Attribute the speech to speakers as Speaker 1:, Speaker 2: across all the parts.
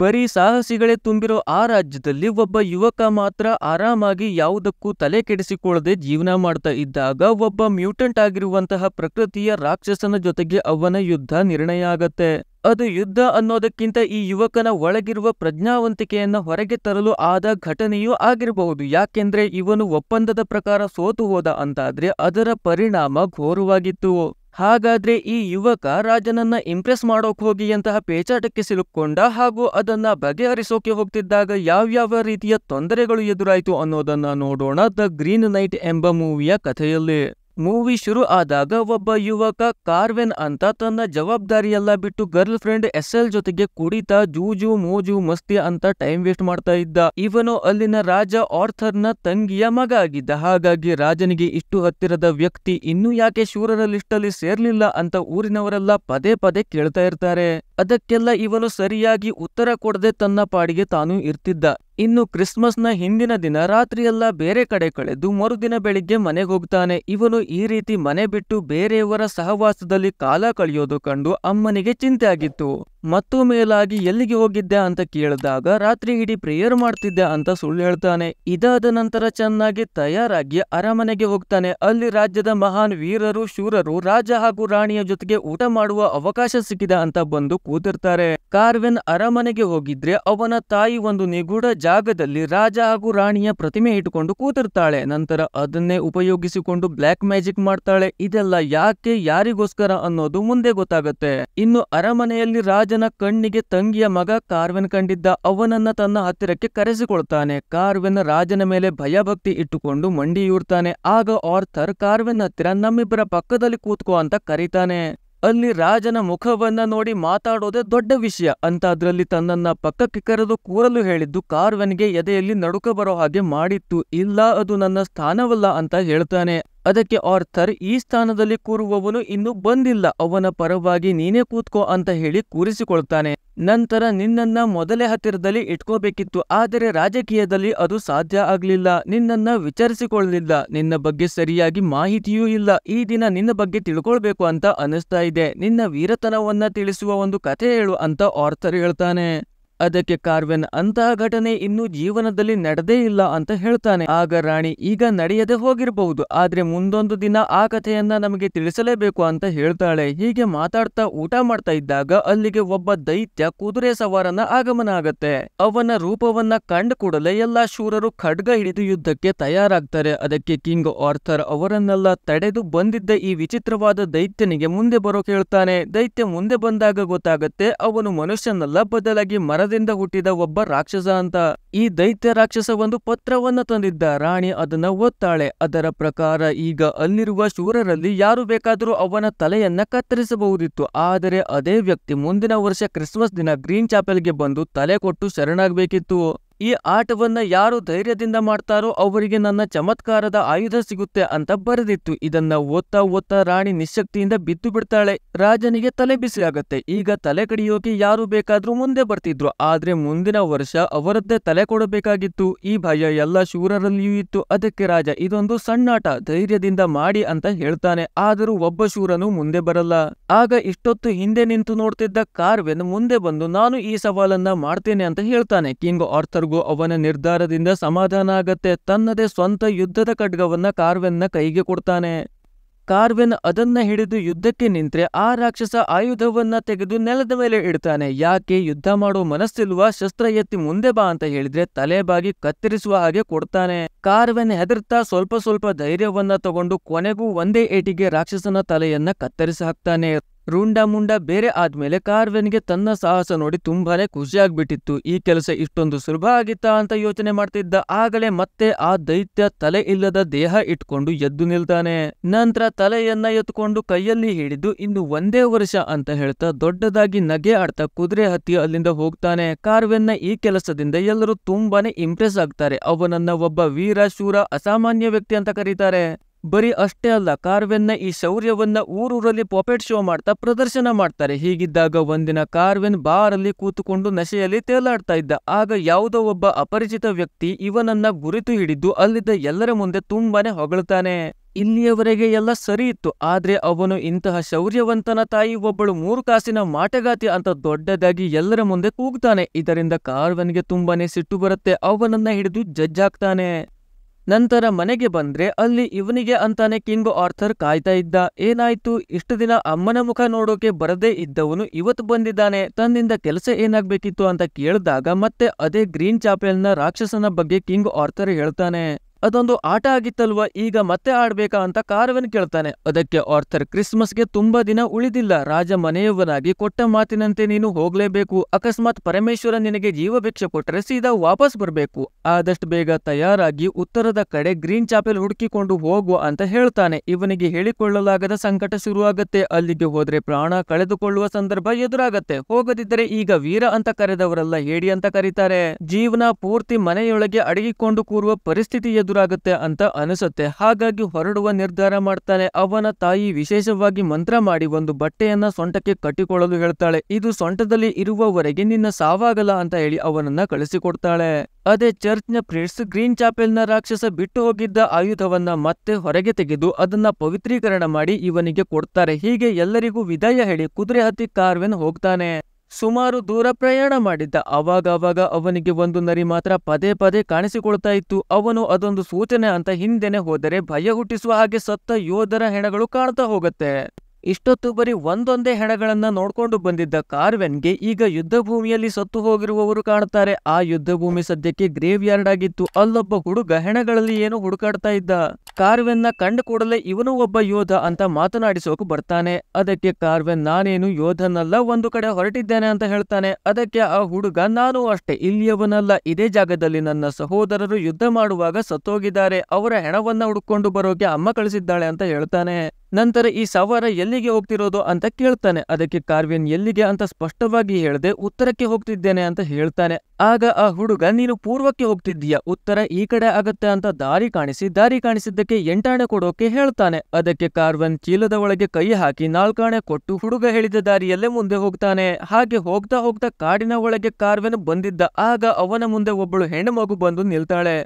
Speaker 1: ಬರೀ ಸಾಹಸಿಗಳೇ ತುಂಬಿರೋ ಆ ರಾಜ್ಯದಲ್ಲಿ ಒಬ್ಬ ಯುವಕ ಮಾತ್ರ ಆರಾಮಾಗಿ ಯಾವುದಕ್ಕೂ ತಲೆ ಕೆಡಿಸಿಕೊಳ್ಳದೆ ಜೀವನ ಮಾಡ್ತಾ ಇದ್ದಾಗ ಒಬ್ಬ ಮ್ಯೂಟೆಂಟ್ ಆಗಿರುವಂತಹ ಪ್ರಕೃತಿಯ ರಾಕ್ಷಸನ ಜೊತೆಗೆ ಅವನ ಯುದ್ಧ ನಿರ್ಣಯ ಆಗತ್ತೆ ಅದು ಯುದ್ಧ ಅನ್ನೋದಕ್ಕಿಂತ ಈ ಯುವಕನ ಒಳಗಿರುವ ಪ್ರಜ್ಞಾವಂತಿಕೆಯನ್ನ ಹೊರಗೆ ತರಲು ಆದ ಘಟನೆಯೂ ಆಗಿರಬಹುದು ಯಾಕೆಂದ್ರೆ ಇವನು ಒಪ್ಪಂದದ ಪ್ರಕಾರ ಸೋತು ಹೋದ ಅಂತಾದ್ರೆ ಅದರ ಪರಿಣಾಮ ಘೋರವಾಗಿತ್ತು ಹಾಗಾದ್ರೆ ಈ ಯುವಕ ರಾಜನನ್ನ ಇಂಪ್ರೆಸ್ ಮಾಡೋಕ್ ಹೋಗಿ ಅಂತಹ ಪೇಚಾಟಕ್ಕೆ ಸಿಲುಕೊಂಡ ಹಾಗೂ ಅದನ್ನ ಬಗೆಹರಿಸೋಕೆ ಹೋಗ್ತಿದ್ದಾಗ ಯಾವ್ಯಾವ ರೀತಿಯ ತೊಂದರೆಗಳು ಎದುರಾಯಿತು ಅನ್ನೋದನ್ನ ನೋಡೋಣ ದ ಗ್ರೀನ್ ನೈಟ್ ಎಂಬ ಮೂವಿಯ ಕಥೆಯಲ್ಲಿ ಮೂವಿ ಶುರು ಆದಾಗ ಒಬ್ಬ ಯುವಕ ಕಾರ್ವೆನ್ ಅಂತ ತನ್ನ ಜವಾಬ್ದಾರಿಯೆಲ್ಲ ಬಿಟ್ಟು ಗರ್ಲ್ ಫ್ರೆಂಡ್ ಎಸ್ ಎಲ್ ಜೊತೆಗೆ ಕುಡಿತಾ ಜೂಜು ಮೋಜು ಮಸ್ತಿ ಅಂತ ಟೈಮ್ ವೇಸ್ಟ್ ಮಾಡ್ತಾ ಇದ್ದ ಇವನು ಅಲ್ಲಿನ ರಾಜ ಆರ್ಥರ್ನ ತಂಗಿಯ ಮಗ ಆಗಿದ್ದ ಹಾಗಾಗಿ ರಾಜನಿಗೆ ಇಷ್ಟು ಹತ್ತಿರದ ವ್ಯಕ್ತಿ ಇನ್ನೂ ಯಾಕೆ ಶೂರರ ಲಿಸ್ಟ್ ಅಲ್ಲಿ ಸೇರ್ಲಿಲ್ಲ ಅಂತ ಊರಿನವರೆಲ್ಲ ಪದೇ ಪದೇ ಕೇಳ್ತಾ ಇರ್ತಾರೆ ಅದಕ್ಕೆಲ್ಲ ಇವನು ಸರಿಯಾಗಿ ಉತ್ತರ ಕೊಡದೆ ತನ್ನ ಪಾಡಿಗೆ ತಾನು ಇರ್ತಿದ್ದ ಇನ್ನು ಕ್ರಿಸ್ಮಸ್ನ ಹಿಂದಿನ ದಿನ ರಾತ್ರಿಯೆಲ್ಲ ಬೇರೆ ಕಡೆ ಕಳೆದು ಮರುದಿನ ಬೆಳಿಗ್ಗೆ ಮನೆಗೆ ಹೋಗ್ತಾನೆ ಇವನು ಈ ರೀತಿ ಮನೆ ಬಿಟ್ಟು ಬೇರೆಯವರ ಸಹವಾಸದಲ್ಲಿ ಕಾಲ ಕಳೆಯೋದು ಕಂಡು ಅಮ್ಮನಿಗೆ ಚಿಂತೆ ಆಗಿತ್ತು ಮತ್ತು ಮೇಲಾಗಿ ಎಲ್ಲಿಗೆ ಹೋಗಿದ್ದೆ ಅಂತ ಕೇಳಿದಾಗ ರಾತ್ರಿ ಇಡೀ ಪ್ರೇಯರ್ ಮಾಡ್ತಿದ್ದೆ ಅಂತ ಸುಳ್ಳು ಹೇಳ್ತಾನೆ ಇದಾದ ನಂತರ ಚೆನ್ನಾಗಿ ತಯಾರಾಗಿ ಅರಮನೆಗೆ ಹೋಗ್ತಾನೆ ಅಲ್ಲಿ ರಾಜ್ಯದ ಮಹಾನ್ ವೀರರು ಶೂರರು ರಾಜ ಹಾಗೂ ರಾಣಿಯ ಜೊತೆಗೆ ಊಟ ಮಾಡುವ ಅವಕಾಶ ಸಿಕ್ಕಿದ ಅಂತ ಬಂದು ಕೂತಿರ್ತಾರೆ ಕಾರ್ವೆನ್ ಅರಮನೆಗೆ ಹೋಗಿದ್ರೆ ಅವನ ತಾಯಿ ಒಂದು ನಿಗೂಢ ಜಾಗದಲ್ಲಿ ರಾಜ ಹಾಗೂ ರಾಣಿಯ ಪ್ರತಿಮೆ ಇಟ್ಟುಕೊಂಡು ಕೂತಿರ್ತಾಳೆ ನಂತರ ಅದನ್ನೇ ಉಪಯೋಗಿಸಿಕೊಂಡು ಬ್ಲ್ಯಾಕ್ ಮ್ಯಾಜಿಕ್ ಮಾಡ್ತಾಳೆ ಇದೆಲ್ಲ ಯಾಕೆ ಯಾರಿಗೋಸ್ಕರ ಅನ್ನೋದು ಮುಂದೆ ಗೊತ್ತಾಗತ್ತೆ ಇನ್ನು ಅರಮನೆಯಲ್ಲಿ ರಾಜನ ಕಣ್ಣಿಗೆ ತಂಗಿಯ ಮಗ ಕಾರ್ವೆನ್ ಕಂಡಿದ್ದ ಅವನನ್ನ ತನ್ನ ಹತ್ತಿರಕ್ಕೆ ಕರೆಸಿಕೊಳ್ತಾನೆ ಕಾರ್ವೆನ್ ರಾಜನ ಮೇಲೆ ಭಯಭಕ್ತಿ ಇಟ್ಟುಕೊಂಡು ಮಂಡಿಯೂರ್ತಾನೆ ಆಗ ಆರ್ಥರ್ ಕಾರ್ವೆನ್ ಹತ್ತಿರ ನಮ್ಮಿಬ್ಬರ ಪಕ್ಕದಲ್ಲಿ ಕೂತ್ಕೋ ಅಂತ ಕರೀತಾನೆ ಅಲ್ಲಿ ರಾಜನ ಮುಖವನ್ನ ನೋಡಿ ಮಾತಾಡೋದೇ ದೊಡ್ಡ ವಿಷಯ ಅಂತ ಅದರಲ್ಲಿ ತನ್ನನ್ನ ಪಕ್ಕಕ್ಕೆ ಕರೆದು ಕೂರಲು ಹೇಳಿದ್ದು ಕಾರ್ವನ್ಗೆ ಎದೆಯಲ್ಲಿ ನಡುಕ ಬರೋ ಹಾಗೆ ಮಾಡಿತ್ತು ಇಲ್ಲ ಅದು ನನ್ನ ಸ್ಥಾನವಲ್ಲ ಅಂತ ಹೇಳ್ತಾನೆ ಅದಕ್ಕೆ ಆರ್ಥರ್ ಈ ಸ್ಥಾನದಲ್ಲಿ ಕೂರುವವನು ಇನ್ನೂ ಬಂದಿಲ್ಲ ಅವನ ಪರವಾಗಿ ನೀನೇ ಕೂತ್ಕೋ ಅಂತ ಹೇಳಿ ಕೂರಿಸಿಕೊಳ್ತಾನೆ ನಂತರ ನಿನ್ನನ್ನ ಮೊದಲೇ ಹತ್ತಿರದಲ್ಲಿ ಇಟ್ಕೋಬೇಕಿತ್ತು ಆದರೆ ರಾಜಕೀಯದಲ್ಲಿ ಅದು ಸಾಧ್ಯ ಆಗ್ಲಿಲ್ಲ ನಿನ್ನನ್ನ ವಿಚಾರಿಸಿಕೊಳ್ಳಲಿಲ್ಲ ನಿನ್ನ ಬಗ್ಗೆ ಸರಿಯಾಗಿ ಮಾಹಿತಿಯೂ ಇಲ್ಲ ಈ ದಿನ ನಿನ್ನ ಬಗ್ಗೆ ತಿಳ್ಕೊಳ್ಬೇಕು ಅಂತ ಅನಿಸ್ತಾ ಇದೆ ನಿನ್ನ ವೀರತನವನ್ನ ತಿಳಿಸುವ ಒಂದು ಕಥೆ ಹೇಳು ಅಂತ ಆರ್ಥರ್ ಹೇಳ್ತಾನೆ ಅದಕ್ಕೆ ಕಾರ್ವೆನ್ ಅಂತಹ ಘಟನೆ ಇನ್ನೂ ಜೀವನದಲ್ಲಿ ನಡೆದೇ ಇಲ್ಲ ಅಂತ ಹೇಳ್ತಾನೆ ಆಗ ರಾಣಿ ಈಗ ನಡೆಯದೆ ಹೋಗಿರಬಹುದು ಆದ್ರೆ ಮುಂದೊಂದು ದಿನ ಆ ಕಥೆಯನ್ನ ನಮಗೆ ತಿಳಿಸಲೇಬೇಕು ಅಂತ ಹೇಳ್ತಾಳೆ ಹೀಗೆ ಮಾತಾಡ್ತಾ ಊಟ ಮಾಡ್ತಾ ಇದ್ದಾಗ ಅಲ್ಲಿಗೆ ಒಬ್ಬ ದೈತ್ಯ ಕುದುರೆ ಸವಾರನ ಆಗಮನ ಆಗತ್ತೆ ಅವನ ರೂಪವನ್ನ ಕಂಡ ಕೂಡಲೇ ಎಲ್ಲಾ ಶೂರರು ಖಡ್ಗ ಹಿಡಿದು ಯುದ್ಧಕ್ಕೆ ತಯಾರಾಗ್ತಾರೆ ಅದಕ್ಕೆ ಕಿಂಗ್ ಆರ್ಥರ್ ಅವರನ್ನೆಲ್ಲ ತಡೆದು ಬಂದಿದ್ದ ಈ ವಿಚಿತ್ರವಾದ ದೈತ್ಯನಿಗೆ ಮುಂದೆ ಬರೋ ಕೇಳ್ತಾನೆ ದೈತ್ಯ ಮುಂದೆ ಬಂದಾಗ ಗೊತ್ತಾಗತ್ತೆ ಅವನು ಮನುಷ್ಯನೆಲ್ಲ ಬದಲಾಗಿ ಮರ ಮರದಿಂದ ಹುಟ್ಟಿದ ಒಬ್ಬ ರಾಕ್ಷಸ ಅಂತ ಈ ದೈತ್ಯ ರಾಕ್ಷಸ ಒಂದು ಪತ್ರವನ್ನ ತಂದಿದ್ದ ರಾಣಿ ಅದನ್ನ ಓದ್ತಾಳೆ ಅದರ ಪ್ರಕಾರ ಈಗ ಅಲ್ಲಿರುವ ಶೂರರಲ್ಲಿ ಯಾರು ಬೇಕಾದರೂ ಅವನ ತಲೆಯನ್ನ ಕತ್ತರಿಸಬಹುದಿತ್ತು ಆದರೆ ಅದೇ ವ್ಯಕ್ತಿ ಮುಂದಿನ ವರ್ಷ ಕ್ರಿಸ್ಮಸ್ ದಿನ ಗ್ರೀನ್ ಚಾಪೆಲ್ಗೆ ಬಂದು ತಲೆ ಕೊಟ್ಟು ಶರಣಾಗಬೇಕಿತ್ತು ಈ ಆಟವನ್ನ ಯಾರು ಧೈರ್ಯದಿಂದ ಮಾಡ್ತಾರೋ ಅವರಿಗೆ ನನ್ನ ಚಮತ್ಕಾರದ ಆಯುಧ ಸಿಗುತ್ತೆ ಅಂತ ಬರೆದಿತ್ತು ಇದನ್ನ ಓದ್ತಾ ಓದ್ತಾ ರಾಣಿ ನಿಶಕ್ತಿಯಿಂದ ಬಿದ್ದು ಬಿಡ್ತಾಳೆ ರಾಜನಿಗೆ ತಲೆ ಬಿಸಿ ಈಗ ತಲೆ ಕಡಿಯೋಕೆ ಯಾರು ಬೇಕಾದ್ರೂ ಮುಂದೆ ಬರ್ತಿದ್ರು ಆದ್ರೆ ಮುಂದಿನ ವರ್ಷ ಅವರದ್ದೇ ತಲೆ ಕೊಡಬೇಕಾಗಿತ್ತು ಈ ಭಯ ಎಲ್ಲ ಶೂರರಲ್ಲಿಯೂ ಇತ್ತು ಅದಕ್ಕೆ ರಾಜ ಇದೊಂದು ಸಣ್ಣಾಟ ಧೈರ್ಯದಿಂದ ಮಾಡಿ ಅಂತ ಹೇಳ್ತಾನೆ ಆದರೂ ಒಬ್ಬ ಶೂರನು ಮುಂದೆ ಬರಲ್ಲ ಆಗ ಇಷ್ಟೊತ್ತು ಹಿಂದೆ ನಿಂತು ನೋಡ್ತಿದ್ದ ಕಾರ್ವೆನ್ ಮುಂದೆ ಬಂದು ನಾನು ಈ ಸವಾಲನ್ನ ಮಾಡ್ತೇನೆ ಅಂತ ಹೇಳ್ತಾನೆ ಕಿಂಗ್ ಆರ್ಥರ್ ಅವ್ರಿಗೂ ಅವನ ನಿರ್ಧಾರದಿಂದ ಸಮಾಧಾನ ಆಗತ್ತೆ ತನ್ನದೇ ಸ್ವಂತ ಯುದ್ಧದ ಖಡ್ಗವನ್ನ ಕಾರ್ವೆನ್ನ ಕೈಗೆ ಕೊಡ್ತಾನೆ ಕಾರ್ವೆನ್ ಅದನ್ನ ಹಿಡಿದು ಯುದ್ಧಕ್ಕೆ ನಿಂತ್ರೆ ಆ ರಾಕ್ಷಸ ಆಯುಧವನ್ನ ತೆಗೆದು ನೆಲದ ಮೇಲೆ ಇಡ್ತಾನೆ ಯಾಕೆ ಯುದ್ಧ ಮಾಡೋ ಮನಸ್ಸಿಲ್ವ ಶಸ್ತ್ರ ಎತ್ತಿ ಮುಂದೆ ಬಾ ಅಂತ ಹೇಳಿದ್ರೆ ತಲೆಬಾಗಿ ಕತ್ತರಿಸುವ ಹಾಗೆ ಕೊಡ್ತಾನೆ ಕಾರ್ವೆನ್ ಹೆದರ್ತಾ ಸ್ವಲ್ಪ ಸ್ವಲ್ಪ ಧೈರ್ಯವನ್ನ ತಗೊಂಡು ಕೊನೆಗೂ ಒಂದೇ ಏಟಿಗೆ ರಾಕ್ಷಸನ ತಲೆಯನ್ನ ಕತ್ತರಿಸಿ ಹಾಕ್ತಾನೆ ರುಂಡಾ ಮುಂಡ ಬೇರೆ ಆದ್ಮೇಲೆ ಕಾರ್ವೆನ್ಗೆ ತನ್ನ ಸಾಹಸ ನೋಡಿ ತುಂಬಾನೇ ಖುಷಿಯಾಗ್ಬಿಟ್ಟಿತ್ತು ಈ ಕೆಲಸ ಇಷ್ಟೊಂದು ಸುಲಭ ಆಗಿತ್ತಾ ಅಂತ ಯೋಚನೆ ಮಾಡ್ತಿದ್ದ ಆಗಲೇ ಮತ್ತೆ ಆ ದೈತ್ಯ ತಲೆ ಇಲ್ಲದ ದೇಹ ಇಟ್ಕೊಂಡು ಎದ್ದು ನಿಲ್ತಾನೆ ನಂತರ ತಲೆಯನ್ನ ಎತ್ಕೊಂಡು ಕೈಯಲ್ಲಿ ಹಿಡಿದು ಇನ್ನು ಒಂದೇ ವರ್ಷ ಅಂತ ಹೇಳ್ತಾ ದೊಡ್ಡದಾಗಿ ನಗೆ ಆಡ್ತಾ ಕುದುರೆ ಹತ್ತಿ ಅಲ್ಲಿಂದ ಹೋಗ್ತಾನೆ ಕಾರ್ವೆನ್ನ ಈ ಕೆಲಸದಿಂದ ಎಲ್ಲರೂ ತುಂಬಾನೇ ಇಂಪ್ರೆಸ್ ಆಗ್ತಾರೆ ಅವನನ್ನ ಒಬ್ಬ ವೀರ ಶೂರ ಅಸಾಮಾನ್ಯ ವ್ಯಕ್ತಿ ಅಂತ ಕರೀತಾರೆ ಬರೀ ಅಷ್ಟೇ ಅಲ್ಲ ಕಾರ್ವೆನ್ನ ಈ ಶೌರ್ಯವನ್ನ ಊರೂರಲ್ಲಿ ಪಾಪೆಟ್ ಶೋ ಮಾಡ್ತಾ ಪ್ರದರ್ಶನ ಮಾಡ್ತಾರೆ ಹೀಗಿದ್ದಾಗ ಒಂದಿನ ಕಾರ್ವೆನ್ ಬಾರಲ್ಲಿ ಕೂತುಕೊಂಡು ನಶೆಯಲ್ಲಿ ತೇಲಾಡ್ತಾ ಇದ್ದ ಆಗ ಯಾವುದೋ ಒಬ್ಬ ಅಪರಿಚಿತ ವ್ಯಕ್ತಿ ಇವನನ್ನ ಗುರಿತು ಹಿಡಿದು ಅಲ್ಲಿದ್ದ ಎಲ್ಲರ ಮುಂದೆ ತುಂಬಾನೇ ಹೊಗಳ್ತಾನೆ ಇಲ್ಲಿಯವರೆಗೆ ಎಲ್ಲ ಸರಿ ಇತ್ತು ಆದ್ರೆ ಅವನು ಇಂತಹ ಶೌರ್ಯವಂತನ ತಾಯಿ ಒಬ್ಬಳು ಮೂರು ಕಾಸಿನ ಮಾಟಗಾತಿ ಅಂತ ದೊಡ್ಡದಾಗಿ ಎಲ್ಲರ ಮುಂದೆ ಕೂಗ್ತಾನೆ ಇದರಿಂದ ಕಾರ್ವನ್ಗೆ ತುಂಬಾನೇ ಸಿಟ್ಟು ಬರುತ್ತೆ ಅವನನ್ನ ಹಿಡಿದು ಜಜ್ಜಾಗ್ತಾನೆ ನಂತರ ಮನೆಗೆ ಬಂದ್ರೆ ಅಲ್ಲಿ ಇವನಿಗೆ ಅಂತಾನೆ ಕಿಂಗ್ ಆರ್ಥರ್ ಕಾಯ್ತಾ ಇದ್ದ ಏನಾಯ್ತು ಇಷ್ಟು ದಿನ ಅಮ್ಮನ ಮುಖ ನೋಡೋಕೆ ಬರದೇ ಇದ್ದವನು ಇವತ್ತು ಬಂದಿದ್ದಾನೆ ತನ್ನಿಂದ ಕೆಲಸ ಏನಾಗ್ಬೇಕಿತ್ತು ಅಂತ ಕೇಳಿದಾಗ ಮತ್ತೆ ಅದೇ ಗ್ರೀನ್ ಚಾಪೆಲ್ನ ರಾಕ್ಷಸನ ಬಗ್ಗೆ ಕಿಂಗ್ ಆರ್ಥರ್ ಹೇಳ್ತಾನೆ ಅದೊಂದು ಆಟ ಆಗಿತ್ತಲ್ವ ಈಗ ಮತ್ತೆ ಆಡ್ಬೇಕಾ ಅಂತ ಕಾರವನ್ ಕೇಳ್ತಾನೆ ಅದಕ್ಕೆ ಆರ್ಥರ್ ಕ್ರಿಸ್ಮಸ್ಗೆ ತುಂಬಾ ದಿನ ಉಳಿದಿಲ್ಲ ರಾಜ ಮನೆಯವನಾಗಿ ಕೊಟ್ಟ ಮಾತಿನಂತೆ ನೀನು ಹೋಗ್ಲೇಬೇಕು ಅಕಸ್ಮಾತ್ ಪರಮೇಶ್ವರ ನಿನಗೆ ಜೀವಭಿಕ್ಷೆ ಕೊಟ್ಟರೆ ಸೀದಾ ವಾಪಸ್ ಬರಬೇಕು ಆದಷ್ಟು ಬೇಗ ತಯಾರಾಗಿ ಉತ್ತರದ ಕಡೆ ಗ್ರೀನ್ ಚಾಪೆಲ್ ಹುಡುಕಿಕೊಂಡು ಹೋಗುವ ಅಂತ ಹೇಳ್ತಾನೆ ಇವನಿಗೆ ಹೇಳಿಕೊಳ್ಳಲಾಗದ ಸಂಕಟ ಶುರುವಾಗತ್ತೆ ಅಲ್ಲಿಗೆ ಹೋದ್ರೆ ಪ್ರಾಣ ಕಳೆದುಕೊಳ್ಳುವ ಸಂದರ್ಭ ಎದುರಾಗತ್ತೆ ಹೋಗದಿದ್ದರೆ ಈಗ ವೀರ ಅಂತ ಕರೆದವರೆಲ್ಲ ಹೇಳಿ ಅಂತ ಕರೀತಾರೆ ಜೀವನ ಪೂರ್ತಿ ಮನೆಯೊಳಗೆ ಅಡಗಿಕೊಂಡು ಕೂರುವ ಪರಿಸ್ಥಿತಿ ಎದುರು ಆಗುತ್ತೆ ಅಂತ ಅನಿಸುತ್ತೆ ಹಾಗಾಗಿ ಹೊರಡುವ ನಿರ್ಧಾರ ಮಾಡ್ತಾನೆ ಅವನ ತಾಯಿ ವಿಶೇಷವಾಗಿ ಮಂತ್ರ ಮಾಡಿ ಒಂದು ಬಟ್ಟೆಯನ್ನ ಸೊಂಟಕ್ಕೆ ಕಟ್ಟಿಕೊಳ್ಳಲು ಹೇಳ್ತಾಳೆ ಇದು ಸೊಂಟದಲ್ಲಿ ಇರುವವರೆಗೆ ನಿನ್ನ ಸಾವಾಗಲ್ಲ ಅಂತ ಹೇಳಿ ಅವನನ್ನ ಕಳಿಸಿಕೊಡ್ತಾಳೆ ಅದೇ ಚರ್ಚ್ನ ಪ್ರಿನ್ಸ್ ಗ್ರೀನ್ ಚಾಪೆಲ್ನ ರಾಕ್ಷಸ ಬಿಟ್ಟು ಹೋಗಿದ್ದ ಆಯುಧವನ್ನ ಮತ್ತೆ ಹೊರಗೆ ತೆಗೆದು ಅದನ್ನ ಪವಿತ್ರೀಕರಣ ಮಾಡಿ ಇವನಿಗೆ ಕೊಡ್ತಾರೆ ಹೀಗೆ ಎಲ್ಲರಿಗೂ ವಿದಾಯ ಹೇಳಿ ಕುದುರೆ ಹತ್ತಿ ಕಾರ್ವೆನ್ ಹೋಗ್ತಾನೆ ಸುಮಾರು ದೂರ ಪ್ರಯಾಣ ಮಾಡಿದ್ದ ಅವಾಗ ಅವನಿಗೆ ಒಂದು ನರಿ ಮಾತ್ರ ಪದೇ ಪದೇ ಕಾಣಿಸಿಕೊಳ್ತಾ ಇತ್ತು ಅವನು ಅದೊಂದು ಸೂಚನೆ ಅಂತ ಹಿಂದೆನೆ ಹೋದರೆ ಭಯ ಹುಟ್ಟಿಸುವ ಹಾಗೆ ಸತ್ತ ಯೋಧರ ಹೆಣಗಳು ಕಾಣ್ತಾ ಹೋಗತ್ತೆ ಇಷ್ಟೊತ್ತು ಬರೀ ಒಂದೊಂದೇ ಹೆಣಗಳನ್ನು ನೋಡ್ಕೊಂಡು ಬಂದಿದ್ದ ಕಾರ್ವೆನ್ಗೆ ಈಗ ಯುದ್ಧ ಭೂಮಿಯಲ್ಲಿ ಸತ್ತು ಹೋಗಿರುವವರು ಕಾಣ್ತಾರೆ ಆ ಯುದ್ಧಭೂಮಿ ಸದ್ಯಕ್ಕೆ ಗ್ರೇವ್ ಯಾರ್ಡ್ ಆಗಿತ್ತು ಅಲ್ಲೊಬ್ಬ ಹುಡುಗ ಹೆಣಗಳಲ್ಲಿ ಏನು ಹುಡುಕಾಡ್ತಾ ಇದ್ದ ಕಾರ್ವೆನ್ನ ಕಂಡು ಕೂಡಲೇ ಇವನು ಒಬ್ಬ ಯೋಧ ಅಂತ ಮಾತನಾಡಿಸೋಕು ಬರ್ತಾನೆ ಅದಕ್ಕೆ ಕಾರ್ವೆನ್ ನಾನೇನು ಯೋಧನಲ್ಲ ಒಂದು ಕಡೆ ಹೊರಟಿದ್ದೇನೆ ಅಂತ ಹೇಳ್ತಾನೆ ಅದಕ್ಕೆ ಆ ಹುಡುಗ ನಾನು ಅಷ್ಟೇ ಇಲ್ಲಿಯವನಲ್ಲ ಇದೇ ಜಾಗದಲ್ಲಿ ನನ್ನ ಸಹೋದರರು ಯುದ್ಧ ಮಾಡುವಾಗ ಸತ್ತೋಗಿದ್ದಾರೆ ಅವರ ಹೆಣವನ್ನ ಹುಡುಕೊಂಡು ಬರೋಕೆ ಅಮ್ಮ ಕಳಿಸಿದ್ದಾಳೆ ಅಂತ ಹೇಳ್ತಾನೆ ನಂತರ ಈ ಸವಾರ ಎಲ್ಲಿಗೆ ಹೋಗ್ತಿರೋದು ಅಂತ ಕೇಳ್ತಾನೆ ಅದಕ್ಕೆ ಕಾರ್ವಿನ್ ಎಲ್ಲಿಗೆ ಅಂತ ಸ್ಪಷ್ಟವಾಗಿ ಹೇಳದೆ ಉತ್ತರಕ್ಕೆ ಹೋಗ್ತಿದ್ದೇನೆ ಅಂತ ಹೇಳ್ತಾನೆ ಆಗ ಆ ಹುಡುಗ ನೀನು ಪೂರ್ವಕ್ಕೆ ಹೋಗ್ತಿದ್ದೀಯ ಉತ್ತರ ಈ ಕಡೆ ಆಗತ್ತೆ ಅಂತ ದಾರಿ ಕಾಣಿಸಿ ದಾರಿ ಕಾಣಿಸಿದ್ದಕ್ಕೆ ಎಂಟಾಣೆ ಕೊಡೋಕೆ ಹೇಳ್ತಾನೆ ಅದಕ್ಕೆ ಕಾರ್ವನ್ ಚೀಲದ ಒಳಗೆ ಕೈ ಹಾಕಿ ನಾಲ್ಕಾಣೆ ಕೊಟ್ಟು ಹುಡುಗ ಹೇಳಿದ ದಾರಿಯಲ್ಲೇ ಮುಂದೆ ಹೋಗ್ತಾನೆ ಹಾಗೆ ಹೋಗ್ತಾ ಹೋಗ್ತಾ ಕಾಡಿನ ಒಳಗೆ ಕಾರ್ವೆನ್ ಬಂದಿದ್ದ ಆಗ ಅವನ ಮುಂದೆ ಒಬ್ಬಳು ಹೆಣ್ಣು ಬಂದು ನಿಲ್ತಾಳೆ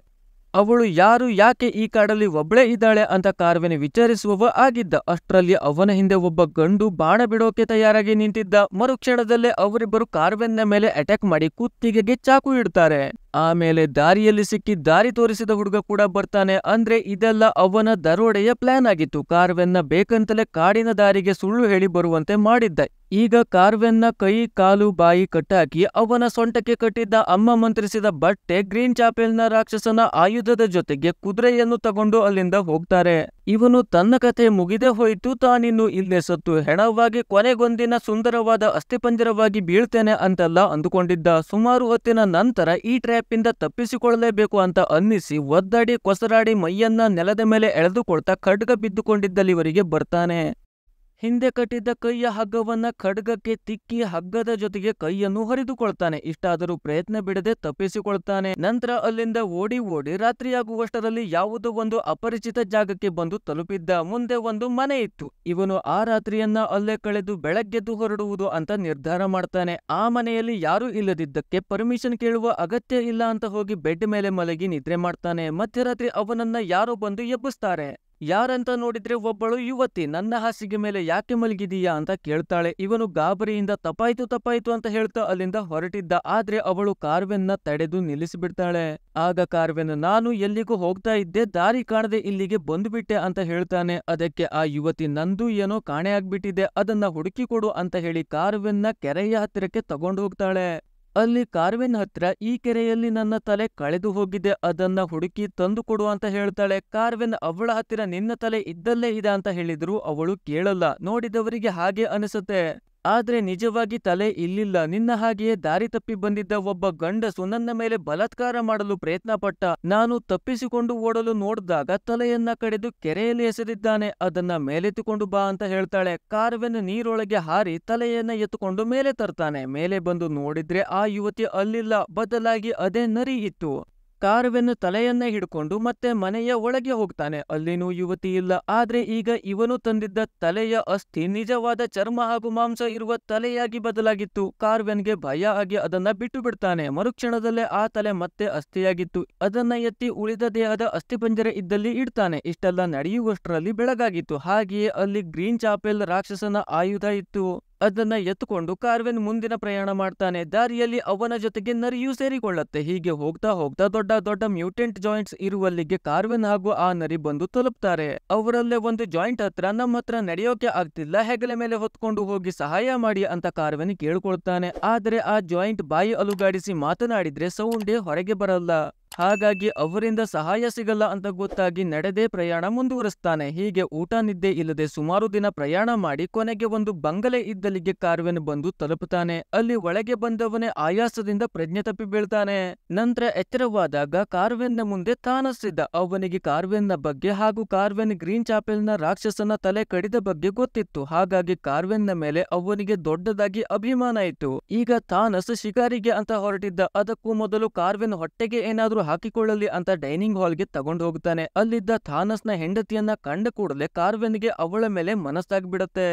Speaker 1: ಅವಳು ಯಾರು ಯಾಕೆ ಈ ಕಾಡಲ್ಲಿ ಒಬ್ಳೇ ಇದ್ದಾಳೆ ಅಂತ ಕಾರ್ವೆನ್ ವಿಚಾರಿಸುವವ ಆಗಿದ್ದ ಅಷ್ಟರಲ್ಲಿ ಅವನ ಹಿಂದೆ ಒಬ್ಬ ಗಂಡು ಬಾಣ ಬಿಡೋಕೆ ತಯಾರಾಗಿ ನಿಂತಿದ್ದ ಮರುಕ್ಷಣದಲ್ಲೇ ಅವರಿಬ್ಬರು ಕಾರ್ವೆನ್ನ ಮೇಲೆ ಅಟ್ಯಾಕ್ ಮಾಡಿ ಕುತ್ತಿಗೆಗೆ ಚಾಕು ಇಡ್ತಾರೆ ಆಮೇಲೆ ದಾರಿಯಲ್ಲಿ ಸಿಕ್ಕಿ ದಾರಿ ತೋರಿಸಿದ ಹುಡುಗ ಕೂಡ ಬರ್ತಾನೆ ಅಂದ್ರೆ ಇದೆಲ್ಲ ಅವನ ದರೋಡೆಯ ಪ್ಲಾನ್ ಆಗಿತ್ತು ಕಾರ್ವೆನ್ನ ಬೇಕಂತಲೇ ಕಾಡಿನ ದಾರಿಗೆ ಸುಳ್ಳು ಹೇಳಿ ಬರುವಂತೆ ಮಾಡಿದ್ದ ಈಗ ಕಾರ್ವೆನ್ನ ಕೈ ಕಾಲು ಬಾಯಿ ಕಟ್ಟಾಕಿ ಅವನ ಸೊಂಟಕ್ಕೆ ಕಟ್ಟಿದ್ದ ಅಮ್ಮ ಮಂತ್ರಿಸಿದ ಬಟ್ಟೆ ಗ್ರೀನ್ ಚಾಪೆಲ್ನ ರಾಕ್ಷಸನ ಆಯುಧದ ಜೊತೆಗೆ ಕುದುರೆಯನ್ನು ತಗೊಂಡು ಅಲ್ಲಿಂದ ಹೋಗ್ತಾರೆ ಇವನು ತನ್ನ ಕತೆ ಮುಗಿದೇ ಹೋಯಿತು ತಾನಿನ್ನು ಇಲ್ಲೇ ಸತ್ತು ಹೆಣವಾಗಿ ಕೊನೆಗೊಂದಿನ ಸುಂದರವಾದ ಅಸ್ಥಿಪಂಜರವಾಗಿ ಬೀಳ್ತೇನೆ ಅಂತೆಲ್ಲ ಅಂದುಕೊಂಡಿದ್ದ ಸುಮಾರು ಹೊತ್ತಿನ ನಂತರ ಈ ಟ್ರ್ಯಾಪಿಂದ ತಪ್ಪಿಸಿಕೊಳ್ಳಲೇಬೇಕು ಅಂತ ಅನ್ನಿಸಿ ಒದ್ದಾಡಿ ಕೊಸರಾಡಿ ಮೈಯನ್ನ ನೆಲದ ಮೇಲೆ ಎಳೆದುಕೊಳ್ತಾ ಖಡ್ಗ ಬಿದ್ದುಕೊಂಡಿದ್ದಲ್ಲಿವರಿಗೆ ಬರ್ತಾನೆ ಹಿಂದೆ ಕಟ್ಟಿದ್ದ ಕೈಯ ಹಗ್ಗವನ್ನ ಖಡ್ಗಕ್ಕೆ ತಿಕ್ಕಿ ಹಗ್ಗದ ಜೊತೆಗೆ ಕೈಯನ್ನು ಹರಿದುಕೊಳ್ತಾನೆ ಇಷ್ಟಾದರೂ ಪ್ರಯತ್ನ ಬಿಡದೆ ತಪ್ಪಿಸಿಕೊಳ್ತಾನೆ ನಂತರ ಅಲ್ಲಿಂದ ಓಡಿ ಓಡಿ ರಾತ್ರಿಯಾಗುವಷ್ಟರಲ್ಲಿ ಯಾವುದೋ ಒಂದು ಅಪರಿಚಿತ ಜಾಗಕ್ಕೆ ಬಂದು ತಲುಪಿದ್ದ ಮುಂದೆ ಒಂದು ಮನೆ ಇತ್ತು ಇವನು ಆ ರಾತ್ರಿಯನ್ನ ಅಲ್ಲೇ ಕಳೆದು ಬೆಳಗ್ಗೆದ್ದು ಹೊರಡುವುದು ಅಂತ ನಿರ್ಧಾರ ಮಾಡ್ತಾನೆ ಆ ಮನೆಯಲ್ಲಿ ಯಾರೂ ಇಲ್ಲದಿದ್ದಕ್ಕೆ ಪರ್ಮಿಷನ್ ಕೇಳುವ ಅಗತ್ಯ ಇಲ್ಲ ಅಂತ ಹೋಗಿ ಬೆಡ್ ಮೇಲೆ ಮಲಗಿ ನಿದ್ರೆ ಮಾಡ್ತಾನೆ ಮಧ್ಯರಾತ್ರಿ ಅವನನ್ನ ಯಾರೋ ಬಂದು ಎಬ್ಬಿಸ್ತಾರೆ ಯಾರಂತ ನೋಡಿದ್ರೆ ಒಬ್ಬಳು ಯುವತಿ ನನ್ನ ಹಾಸಿಗೆ ಮೇಲೆ ಯಾಕೆ ಮಲಗಿದೀಯಾ ಅಂತ ಕೇಳ್ತಾಳೆ ಇವನು ಗಾಬರಿಯಿಂದ ತಪಾಯ್ತು ತಪಾಯ್ತು ಅಂತ ಹೇಳ್ತಾ ಅಲ್ಲಿಂದ ಹೊರಟಿದ್ದ ಆದ್ರೆ ಅವಳು ಕಾರ್ವೆನ್ನ ತಡೆದು ನಿಲ್ಲಿಸಿಬಿಡ್ತಾಳೆ ಆಗ ಕಾರ್ವೆನ್ ನಾನು ಎಲ್ಲಿಗೂ ಹೋಗ್ತಾ ಇದ್ದೆ ದಾರಿ ಕಾಣದೆ ಇಲ್ಲಿಗೆ ಬಂದ್ಬಿಟ್ಟೆ ಅಂತ ಹೇಳ್ತಾನೆ ಅದಕ್ಕೆ ಆ ಯುವತಿ ನಂದು ಏನೋ ಕಾಣೆ ಆಗ್ಬಿಟ್ಟಿದೆ ಅದನ್ನ ಹುಡುಕಿಕೊಡು ಅಂತ ಹೇಳಿ ಕಾರ್ವೆನ್ನ ಕೆರೆಯ ಹತ್ತಿರಕ್ಕೆ ತಗೊಂಡು ಹೋಗ್ತಾಳೆ ಅಲ್ಲಿ ಕಾರ್ವೆನ್ ಹತ್ರ ಈ ಕೆರೆಯಲ್ಲಿ ನನ್ನ ತಲೆ ಕಳೆದು ಹೋಗಿದೆ ಅದನ್ನ ಹುಡುಕಿ ತಂದು ಕೊಡು ಅಂತ ಹೇಳ್ತಾಳೆ ಕಾರ್ವಿನ್ ಅವಳ ಹತ್ತಿರ ನಿನ್ನ ತಲೆ ಇದ್ದಲ್ಲೇ ಇದೆ ಅಂತ ಹೇಳಿದ್ರು ಅವಳು ಕೇಳಲ್ಲ ನೋಡಿದವರಿಗೆ ಹಾಗೆ ಅನಿಸುತ್ತೆ ಆದ್ರೆ ನಿಜವಾಗಿ ತಲೆ ಇಲ್ಲಿಲ್ಲ ನಿನ್ನ ಹಾಗೆಯೇ ದಾರಿ ತಪ್ಪಿ ಬಂದಿದ್ದ ಒಬ್ಬ ಗಂಡಸು ನನ್ನ ಮೇಲೆ ಬಲತ್ಕಾರ ಮಾಡಲು ಪ್ರಯತ್ನ ಪಟ್ಟ ನಾನು ತಪ್ಪಿಸಿಕೊಂಡು ಓಡಲು ನೋಡಿದಾಗ ತಲೆಯನ್ನ ಕಡೆದು ಕೆರೆಯಲ್ಲಿ ಎಸೆದಿದ್ದಾನೆ ಅದನ್ನ ಮೇಲೆತ್ತುಕೊಂಡು ಬಾ ಅಂತ ಹೇಳ್ತಾಳೆ ಕಾರ್ವೆನ್ ನೀರೊಳಗೆ ಹಾರಿ ತಲೆಯನ್ನ ಎತ್ತುಕೊಂಡು ಮೇಲೆ ತರ್ತಾನೆ ಮೇಲೆ ಬಂದು ನೋಡಿದ್ರೆ ಆ ಯುವತಿ ಅಲ್ಲಿಲ್ಲ ಬದಲಾಗಿ ಅದೇ ನರಿ ಇತ್ತು ಕಾರವೆನ್ನು ತಲೆಯನ್ನ ಹಿಡ್ಕೊಂಡು ಮತ್ತೆ ಮನೆಯ ಒಳಗೆ ಹೋಗ್ತಾನೆ ಅಲ್ಲಿನೂ ಯುವತಿ ಇಲ್ಲ ಆದ್ರೆ ಈಗ ಇವನು ತಂದಿದ್ದ ತಲೆಯ ಅಸ್ಥಿ ನಿಜವಾದ ಚರ್ಮ ಹಾಗೂ ಮಾಂಸ ಇರುವ ತಲೆಯಾಗಿ ಬದಲಾಗಿತ್ತು ಕಾರ್ವೆನ್ಗೆ ಭಯ ಆಗಿ ಅದನ್ನ ಬಿಟ್ಟು ಬಿಡ್ತಾನೆ ಮರುಕ್ಷಣದಲ್ಲೇ ಆ ತಲೆ ಮತ್ತೆ ಅಸ್ಥಿಯಾಗಿತ್ತು ಅದನ್ನ ಎತ್ತಿ ಉಳಿದ ದೇಹದ ಅಸ್ಥಿಪಂಜರ ಇದ್ದಲ್ಲಿ ಇಡ್ತಾನೆ ಇಷ್ಟೆಲ್ಲ ನಡೆಯುವಷ್ಟರಲ್ಲಿ ಬೆಳಗಾಗಿತ್ತು ಹಾಗೆಯೇ ಅಲ್ಲಿ ಗ್ರೀನ್ ಚಾಪೆಲ್ ರಾಕ್ಷಸನ ಆಯುಧ ಇತ್ತು ಅದನ್ನ ಎತ್ತುಕೊಂಡು ಕಾರ್ವೆನ್ ಮುಂದಿನ ಪ್ರಯಾಣ ಮಾಡ್ತಾನೆ ದಾರಿಯಲ್ಲಿ ಅವನ ಜೊತೆಗೆ ನರಿಯೂ ಸೇರಿಕೊಳ್ಳುತ್ತೆ ಹೀಗೆ ಹೋಗ್ತಾ ಹೋಗ್ತಾ ದೊಡ್ಡ ದೊಡ್ಡ ಮ್ಯೂಟೆಂಟ್ ಜಾಯಿಂಟ್ಸ್ ಇರುವಲ್ಲಿಗೆ ಕಾರ್ವೆನ್ ಹಾಗೂ ಆ ನರಿ ಬಂದು ತಲುಪ್ತಾರೆ ಅವರಲ್ಲೇ ಒಂದು ಜಾಯಿಂಟ್ ಹತ್ರ ನಮ್ಮ ಹತ್ರ ನಡೆಯೋಕೆ ಆಗ್ತಿಲ್ಲ ಹೆಗಲ ಮೇಲೆ ಹೊತ್ಕೊಂಡು ಹೋಗಿ ಸಹಾಯ ಮಾಡಿ ಅಂತ ಕಾರ್ವೆನ್ ಕೇಳ್ಕೊಳ್ತಾನೆ ಆದರೆ ಆ ಜಾಯಿಂಟ್ ಬಾಯಿ ಅಲುಗಾಡಿಸಿ ಮಾತನಾಡಿದ್ರೆ ಸೌಂಡೇ ಹೊರಗೆ ಬರಲ್ಲ ಹಾಗಾಗಿ ಅವರಿಂದ ಸಹಾಯ ಸಿಗಲ್ಲ ಅಂತ ಗೊತ್ತಾಗಿ ನಡೆದೇ ಪ್ರಯಾಣ ಮುಂದುವರಿಸ್ತಾನೆ ಹೀಗೆ ಊಟ ನಿದ್ದೆ ಇಲ್ಲದೆ ಸುಮಾರು ದಿನ ಪ್ರಯಾಣ ಮಾಡಿ ಕೊನೆಗೆ ಒಂದು ಬಂಗಲೆ ಇದ್ದಲ್ಲಿಗೆ ಕಾರ್ವೆನ್ ಬಂದು ತಲುಪುತ್ತಾನೆ ಅಲ್ಲಿ ಒಳಗೆ ಬಂದವನೇ ಆಯಾಸದಿಂದ ಪ್ರಜ್ಞೆ ತಪ್ಪಿ ಬೀಳ್ತಾನೆ ನಂತರ ಎಚ್ಚರವಾದಾಗ ನ ಮುಂದೆ ತಾನಸಿದ್ದ ಅವನಿಗೆ ಕಾರ್ವೆನ್ನ ಬಗ್ಗೆ ಹಾಗೂ ಕಾರ್ವೆನ್ ಗ್ರೀನ್ ಚಾಪೆಲ್ನ ರಾಕ್ಷಸನ ತಲೆ ಕಡಿದ ಬಗ್ಗೆ ಗೊತ್ತಿತ್ತು ಹಾಗಾಗಿ ಕಾರ್ವೆನ್ನ ಮೇಲೆ ಅವನಿಗೆ ದೊಡ್ಡದಾಗಿ ಅಭಿಮಾನ ಇತ್ತು ಈಗ ತಾನಸ್ ಶಿಕಾರಿಗೆ ಅಂತ ಹೊರಟಿದ್ದ ಅದಕ್ಕೂ ಮೊದಲು ಕಾರ್ವೆನ್ ಹೊಟ್ಟೆಗೆ ಏನಾದ್ರೂ ಹಾಕಿಕೊಳ್ಳಲಿ ಅಂತ ಡೈನಿಂಗ್ ಹಾಲ್ಗೆ ತಗೊಂಡು ಹೋಗ್ತಾನೆ ಅಲ್ಲಿದ್ದ ಥಾನಸ್ನ ಹೆಂಡತಿಯನ್ನ ಕಂಡ ಕೂಡಲೇ ಕಾರ್ವೆನ್ಗೆ ಅವಳ ಮೇಲೆ ಮನಸ್ಸಾಗ್ಬಿಡತ್ತೆ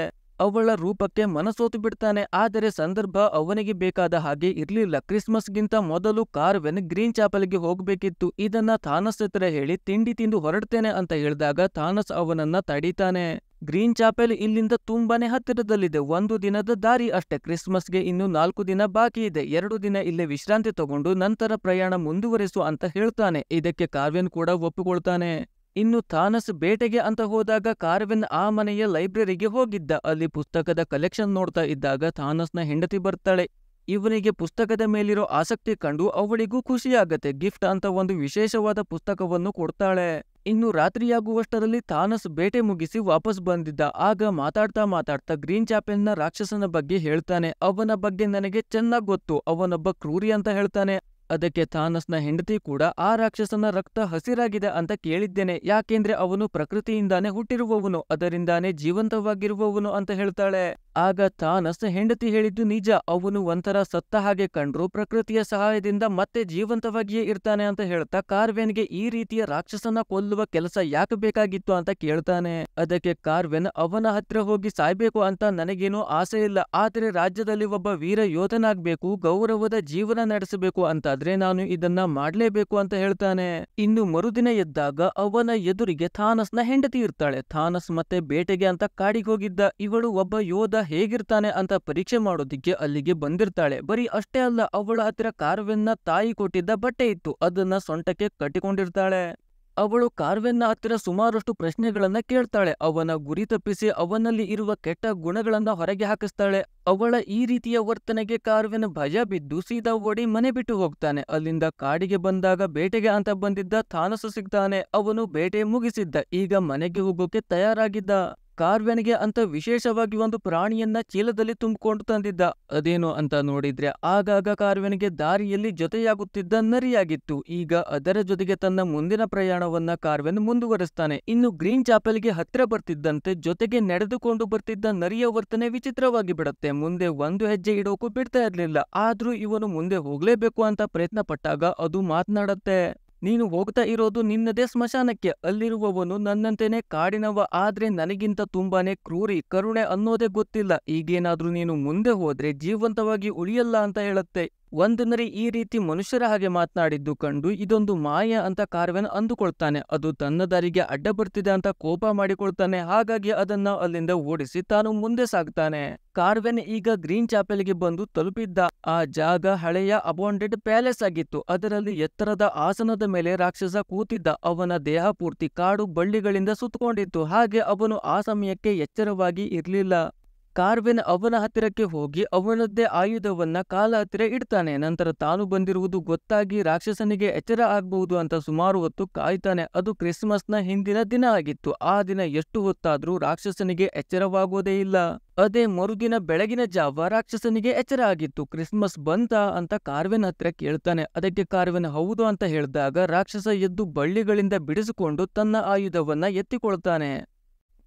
Speaker 1: ಅವಳ ರೂಪಕ್ಕೆ ಮನಸ್ಸೋತು ಬಿಡ್ತಾನೆ ಆದರೆ ಸಂದರ್ಭ ಅವನಿಗೆ ಬೇಕಾದ ಹಾಗೆ ಇರ್ಲಿಲ್ಲ ಕ್ರಿಸ್ಮಸ್ಗಿಂತ ಮೊದಲು ಕಾರ್ವೆನ್ ಗ್ರೀನ್ ಚಾಪಲ್ಗೆ ಹೋಗ್ಬೇಕಿತ್ತು ಇದನ್ನ ಥಾನಸ್ ಹತ್ರ ಹೇಳಿ ತಿಂಡಿ ತಿಂದು ಹೊರಡ್ತೇನೆ ಅಂತ ಹೇಳಿದಾಗ ಥಾನಸ್ ಅವನನ್ನ ತಡೀತಾನೆ ಗ್ರೀನ್ ಚಾಪೆಲ್ ಇಲ್ಲಿಂದ ತುಂಬಾನೇ ಹತ್ತಿರದಲ್ಲಿದೆ ಒಂದು ದಿನದ ದಾರಿ ಅಷ್ಟೇ ಕ್ರಿಸ್ಮಸ್ಗೆ ಇನ್ನು ನಾಲ್ಕು ದಿನ ಬಾಕಿ ಇದೆ ಎರಡು ದಿನ ಇಲ್ಲೇ ವಿಶ್ರಾಂತಿ ತಗೊಂಡು ನಂತರ ಪ್ರಯಾಣ ಮುಂದುವರೆಸು ಅಂತ ಹೇಳ್ತಾನೆ ಇದಕ್ಕೆ ಕಾರ್ವೆನ್ ಕೂಡ ಒಪ್ಪಿಕೊಳ್ತಾನೆ ಇನ್ನು ಥಾನಸ್ ಬೇಟೆಗೆ ಅಂತ ಹೋದಾಗ ಕಾರ್ವೆನ್ ಆ ಮನೆಯ ಲೈಬ್ರರಿಗೆ ಹೋಗಿದ್ದ ಅಲ್ಲಿ ಪುಸ್ತಕದ ಕಲೆಕ್ಷನ್ ನೋಡ್ತಾ ಇದ್ದಾಗ ಥಾನಸ್ನ ಹೆಂಡತಿ ಬರ್ತಾಳೆ ಇವನಿಗೆ ಪುಸ್ತಕದ ಮೇಲಿರೋ ಆಸಕ್ತಿ ಕಂಡು ಅವಳಿಗೂ ಖುಷಿಯಾಗತ್ತೆ ಗಿಫ್ಟ್ ಅಂತ ಒಂದು ವಿಶೇಷವಾದ ಪುಸ್ತಕವನ್ನು ಕೊಡ್ತಾಳೆ ಇನ್ನು ರಾತ್ರಿಯಾಗುವಷ್ಟರಲ್ಲಿ ಥಾನಸ್ ಬೇಟೆ ಮುಗಿಸಿ ವಾಪಸ್ ಬಂದಿದ್ದ ಆಗ ಮಾತಾಡ್ತಾ ಮಾತಾಡ್ತಾ ಗ್ರೀನ್ ಚಾಪೆನ್ನ ರಾಕ್ಷಸನ ಬಗ್ಗೆ ಹೇಳ್ತಾನೆ ಅವನ ಬಗ್ಗೆ ನನಗೆ ಚೆನ್ನಾಗ್ ಗೊತ್ತು ಅವನೊಬ್ಬ ಕ್ರೂರಿ ಅಂತ ಹೇಳ್ತಾನೆ ಅದಕ್ಕೆ ಥಾನಸ್ನ ಹೆಂಡತಿ ಕೂಡ ಆ ರಾಕ್ಷಸನ ರಕ್ತ ಹಸಿರಾಗಿದೆ ಅಂತ ಕೇಳಿದ್ದೇನೆ ಯಾಕೆಂದ್ರೆ ಅವನು ಪ್ರಕೃತಿಯಿಂದಾನೆ ಹುಟ್ಟಿರುವವನು ಅದರಿಂದಾನೆ ಜೀವಂತವಾಗಿರುವವನು ಅಂತ ಹೇಳ್ತಾಳೆ ಆಗ ಥಾನಸ್ ಹೆಂಡತಿ ಹೇಳಿದ್ದು ನಿಜ ಅವನು ಒಂಥರ ಸತ್ತ ಹಾಗೆ ಕಂಡ್ರು ಪ್ರಕೃತಿಯ ಸಹಾಯದಿಂದ ಮತ್ತೆ ಜೀವಂತವಾಗಿಯೇ ಇರ್ತಾನೆ ಅಂತ ಹೇಳ್ತಾ ಕಾರ್ವೆನ್ಗೆ ಈ ರೀತಿಯ ರಾಕ್ಷಸನ ಕೊಲ್ಲುವ ಕೆಲಸ ಯಾಕೆ ಬೇಕಾಗಿತ್ತು ಅಂತ ಕೇಳ್ತಾನೆ ಅದಕ್ಕೆ ಕಾರ್ವೆನ್ ಅವನ ಹತ್ರ ಹೋಗಿ ಸಾಯ್ಬೇಕು ಅಂತ ನನಗೇನೋ ಆಸೆ ಇಲ್ಲ ಆದ್ರೆ ರಾಜ್ಯದಲ್ಲಿ ಒಬ್ಬ ವೀರ ಯೋಧನಾಗ್ಬೇಕು ಗೌರವದ ಜೀವನ ನಡೆಸಬೇಕು ಅಂತಾದ್ರೆ ನಾನು ಇದನ್ನ ಮಾಡಲೇಬೇಕು ಅಂತ ಹೇಳ್ತಾನೆ ಇನ್ನು ಮರುದಿನ ಎದ್ದಾಗ ಅವನ ಎದುರಿಗೆ ಥಾನಸ್ನ ಹೆಂಡತಿ ಇರ್ತಾಳೆ ಥಾನಸ್ ಮತ್ತೆ ಬೇಟೆಗೆ ಅಂತ ಕಾಡಿಗೆ ಹೋಗಿದ್ದ ಇವಳು ಒಬ್ಬ ಯೋಧ ಹೇಗಿರ್ತಾನೆ ಅಂತ ಪರೀಕ್ಷೆ ಮಾಡೋದಿಕ್ಕೆ ಅಲ್ಲಿಗೆ ಬಂದಿರ್ತಾಳೆ ಬರೀ ಅಷ್ಟೇ ಅಲ್ಲ ಅವಳ ಹತ್ತಿರ ಕಾರ್ವೆನ್ನ ತಾಯಿ ಕೊಟ್ಟಿದ್ದ ಬಟ್ಟೆ ಇತ್ತು ಅದನ್ನ ಸೊಂಟಕ್ಕೆ ಕಟ್ಟಿಕೊಂಡಿರ್ತಾಳೆ ಅವಳು ಕಾರ್ವೆನ್ನ ಹತ್ತಿರ ಸುಮಾರಷ್ಟು ಪ್ರಶ್ನೆಗಳನ್ನ ಕೇಳ್ತಾಳೆ ಅವನ ಗುರಿ ತಪ್ಪಿಸಿ ಅವನಲ್ಲಿ ಇರುವ ಕೆಟ್ಟ ಗುಣಗಳನ್ನ ಹೊರಗೆ ಹಾಕಿಸ್ತಾಳೆ ಅವಳ ಈ ರೀತಿಯ ವರ್ತನೆಗೆ ಕಾರ್ವೆನ್ ಭಯ ಬಿದ್ದು ಸೀದಾ ಓಡಿ ಮನೆ ಬಿಟ್ಟು ಹೋಗ್ತಾನೆ ಅಲ್ಲಿಂದ ಕಾಡಿಗೆ ಬಂದಾಗ ಬೇಟೆಗೆ ಅಂತ ಬಂದಿದ್ದ ಥಾನಸ ಸಿಗ್ತಾನೆ ಅವನು ಬೇಟೆ ಮುಗಿಸಿದ್ದ ಈಗ ಮನೆಗೆ ಹೋಗೋಕೆ ತಯಾರಾಗಿದ್ದ ಕಾರ್ವೆನ್ಗೆ ಅಂತ ವಿಶೇಷವಾಗಿ ಒಂದು ಪ್ರಾಣಿಯನ್ನ ಚೀಲದಲ್ಲಿ ತುಂಬಿಕೊಂಡು ತಂದಿದ್ದ ಅದೇನು ಅಂತ ನೋಡಿದ್ರೆ ಆಗಾಗ ಕಾರ್ವೆನ್ಗೆ ದಾರಿಯಲ್ಲಿ ಜೊತೆಯಾಗುತ್ತಿದ್ದ ನರಿಯಾಗಿತ್ತು ಈಗ ಅದರ ಜೊತೆಗೆ ತನ್ನ ಮುಂದಿನ ಪ್ರಯಾಣವನ್ನ ಕಾರ್ವೆನ್ ಮುಂದುವರೆಸ್ತಾನೆ ಇನ್ನು ಗ್ರೀನ್ ಚಾಪೆಲ್ಗೆ ಹತ್ತಿರ ಬರ್ತಿದ್ದಂತೆ ಜೊತೆಗೆ ನಡೆದುಕೊಂಡು ಬರ್ತಿದ್ದ ನರಿಯ ವರ್ತನೆ ವಿಚಿತ್ರವಾಗಿ ಬಿಡುತ್ತೆ ಮುಂದೆ ಒಂದು ಹೆಜ್ಜೆ ಇಡೋಕು ಬಿಡ್ತಾ ಇರಲಿಲ್ಲ ಆದ್ರೂ ಇವನು ಮುಂದೆ ಹೋಗ್ಲೇಬೇಕು ಅಂತ ಪ್ರಯತ್ನ ಪಟ್ಟಾಗ ಅದು ಮಾತನಾಡತ್ತೆ ನೀನು ಹೋಗ್ತಾ ಇರೋದು ನಿನ್ನದೇ ಸ್ಮಶಾನಕ್ಕೆ ಅಲ್ಲಿರುವವನು ನನ್ನಂತೆನೇ ಕಾಡಿನವ ಆದ್ರೆ ನನಗಿಂತ ತುಂಬಾನೇ ಕ್ರೂರಿ ಕರುಣೆ ಅನ್ನೋದೇ ಗೊತ್ತಿಲ್ಲ ಈಗೇನಾದ್ರೂ ನೀನು ಮುಂದೆ ಹೋದ್ರೆ ಜೀವಂತವಾಗಿ ಉಳಿಯಲ್ಲ ಅಂತ ಹೇಳುತ್ತೆ ಒಂದು ನರಿ ಈ ರೀತಿ ಮನುಷ್ಯರ ಹಾಗೆ ಮಾತನಾಡಿದ್ದು ಕಂಡು ಇದೊಂದು ಮಾಯ ಅಂತ ಕಾರ್ವೆನ್ ಅಂದುಕೊಳ್ತಾನೆ ಅದು ತನ್ನ ದಾರಿಗೆ ಅಡ್ಡ ಬರ್ತಿದೆ ಅಂತ ಕೋಪ ಮಾಡಿಕೊಳ್ತಾನೆ ಹಾಗಾಗಿ ಅದನ್ನ ಅಲ್ಲಿಂದ ಓಡಿಸಿ ತಾನು ಮುಂದೆ ಸಾಗ್ತಾನೆ ಕಾರ್ವೆನ್ ಈಗ ಗ್ರೀನ್ ಚಾಪೆಲ್ಗೆ ಬಂದು ತಲುಪಿದ್ದ ಆ ಜಾಗ ಹಳೆಯ ಅಬಾಂಡೆಡ್ ಪ್ಯಾಲೇಸ್ ಆಗಿತ್ತು ಅದರಲ್ಲಿ ಎತ್ತರದ ಆಸನದ ಮೇಲೆ ರಾಕ್ಷಸ ಕೂತಿದ್ದ ಅವನ ದೇಹ ಪೂರ್ತಿ ಕಾಡು ಬಳ್ಳಿಗಳಿಂದ ಸುತ್ತಕೊಂಡಿತ್ತು ಹಾಗೆ ಅವನು ಆ ಸಮಯಕ್ಕೆ ಎಚ್ಚರವಾಗಿ ಇರಲಿಲ್ಲ ಕಾರ್ವೆನ್ ಅವನ ಹತ್ತಿರಕ್ಕೆ ಹೋಗಿ ಅವನದ್ದೇ ಆಯುಧವನ್ನ ಕಾಲ ಹತ್ತಿರ ಇಡ್ತಾನೆ ನಂತರ ತಾನು ಬಂದಿರುವುದು ಗೊತ್ತಾಗಿ ರಾಕ್ಷಸನಿಗೆ ಎಚ್ಚರ ಆಗಬಹುದು ಅಂತ ಸುಮಾರು ಹೊತ್ತು ಕಾಯ್ತಾನೆ ಅದು ಕ್ರಿಸ್ಮಸ್ನ ಹಿಂದಿನ ದಿನ ಆಗಿತ್ತು ಆ ದಿನ ಎಷ್ಟು ಹೊತ್ತಾದ್ರೂ ರಾಕ್ಷಸನಿಗೆ ಎಚ್ಚರವಾಗೋದೇ ಇಲ್ಲ ಅದೇ ಮರುದಿನ ಬೆಳಗಿನ ಜಾವ ರಾಕ್ಷಸನಿಗೆ ಎಚ್ಚರ ಆಗಿತ್ತು ಕ್ರಿಸ್ಮಸ್ ಬಂತ ಅಂತ ಕಾರ್ವೆನ್ ಹತ್ರ ಕೇಳ್ತಾನೆ ಅದಕ್ಕೆ ಕಾರ್ವೆನ್ ಹೌದು ಅಂತ ಹೇಳಿದಾಗ ರಾಕ್ಷಸ ಎದ್ದು ಬಳ್ಳಿಗಳಿಂದ ಬಿಡಿಸಿಕೊಂಡು ತನ್ನ ಆಯುಧವನ್ನ ಎತ್ತಿಕೊಳ್ತಾನೆ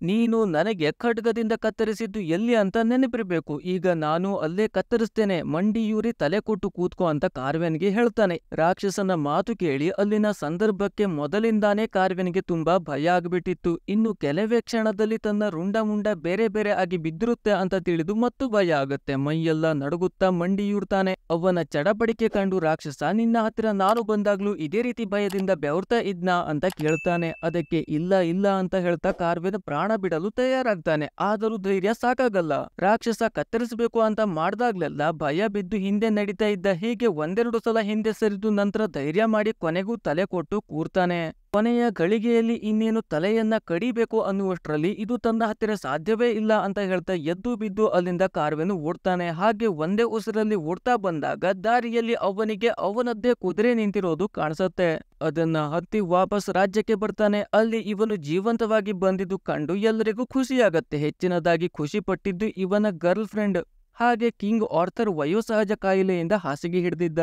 Speaker 1: ನೀನು ನನಗೆ ಖಡ್ಗದಿಂದ ಕತ್ತರಿಸಿದ್ದು ಎಲ್ಲಿ ಅಂತ ನೆನಪಿರಬೇಕು ಈಗ ನಾನು ಅಲ್ಲೇ ಕತ್ತರಿಸ್ತೇನೆ ಮಂಡಿಯೂರಿ ತಲೆ ಕೊಟ್ಟು ಕೂತ್ಕೋ ಅಂತ ಕಾರ್ವೆನ್ಗೆ ಹೇಳ್ತಾನೆ ರಾಕ್ಷಸನ ಮಾತು ಕೇಳಿ ಅಲ್ಲಿನ ಸಂದರ್ಭಕ್ಕೆ ಮೊದಲಿಂದಾನೇ ಕಾರ್ವೆನ್ಗೆ ತುಂಬಾ ಭಯ ಆಗ್ಬಿಟ್ಟಿತ್ತು ಇನ್ನು ಕೆಲವೇ ಕ್ಷಣದಲ್ಲಿ ತನ್ನ ರುಂಡ ಮುಂಡ ಬೇರೆ ಬೇರೆ ಆಗಿ ಬಿದ್ದಿರುತ್ತೆ ಅಂತ ತಿಳಿದು ಮತ್ತು ಭಯ ಆಗುತ್ತೆ ಮೈಯೆಲ್ಲ ನಡುಗುತ್ತಾ ಮಂಡಿಯೂರ್ತಾನೆ ಅವನ ಚಡಪಡಿಕೆ ಕಂಡು ರಾಕ್ಷಸ ನಿನ್ನ ಹತ್ತಿರ ನಾನು ಬಂದಾಗ್ಲೂ ಇದೇ ರೀತಿ ಭಯದಿಂದ ಬೆವರ್ತಾ ಇದ್ನಾ ಅಂತ ಕೇಳ್ತಾನೆ ಅದಕ್ಕೆ ಇಲ್ಲ ಇಲ್ಲ ಅಂತ ಹೇಳ್ತಾ ಕಾರ್ವೆನ್ ಪ್ರಾಣ ಪ್ರಾಣ ಬಿಡಲು ತಯಾರಾಗ್ತಾನೆ ಆದರೂ ಧೈರ್ಯ ಸಾಕಾಗಲ್ಲ ರಾಕ್ಷಸ ಕತ್ತರಿಸಬೇಕು ಅಂತ ಮಾಡ್ದಾಗ್ಲೆಲ್ಲ ಭಯ ಬಿದ್ದು ಹಿಂದೆ ನಡೀತಾ ಇದ್ದ ಹೀಗೆ ಒಂದೆರಡು ಸಲ ಹಿಂದೆ ಸರಿದು ನಂತರ ಧೈರ್ಯ ಮಾಡಿ ಕೊನೆಗೂ ತಲೆ ಕೊಟ್ಟು ಕೂರ್ತಾನೆ ಕೊನೆಯ ಗಳಿಗೆಯಲ್ಲಿ ಇನ್ನೇನು ತಲೆಯನ್ನ ಕಡಿಬೇಕು ಅನ್ನುವಷ್ಟರಲ್ಲಿ ಇದು ತನ್ನ ಹತ್ತಿರ ಸಾಧ್ಯವೇ ಇಲ್ಲ ಅಂತ ಹೇಳ್ತಾ ಎದ್ದು ಬಿದ್ದು ಅಲ್ಲಿಂದ ಕಾರ್ವೆನು ಓಡ್ತಾನೆ ಹಾಗೆ ಒಂದೇ ಉಸಿರಲ್ಲಿ ಓಡ್ತಾ ಬಂದಾಗ ದಾರಿಯಲ್ಲಿ ಅವನಿಗೆ ಅವನದ್ದೇ ಕುದುರೆ ನಿಂತಿರೋದು ಕಾಣಿಸುತ್ತೆ ಅದನ್ನ ಹತ್ತಿ ವಾಪಸ್ ರಾಜ್ಯಕ್ಕೆ ಬರ್ತಾನೆ ಅಲ್ಲಿ ಇವನು ಜೀವಂತವಾಗಿ ಬಂದಿದ್ದು ಕಂಡು ಎಲ್ಲರಿಗೂ ಖುಷಿಯಾಗತ್ತೆ ಹೆಚ್ಚಿನದಾಗಿ ಖುಷಿ ಪಟ್ಟಿದ್ದು ಇವನ ಗರ್ಲ್ ಫ್ರೆಂಡ್ ಹಾಗೆ ಕಿಂಗ್ ಆರ್ಥರ್ ವಯೋಸಹಜ ಕಾಯಿಲೆಯಿಂದ ಹಾಸಿಗೆ ಹಿಡಿದಿದ್ದ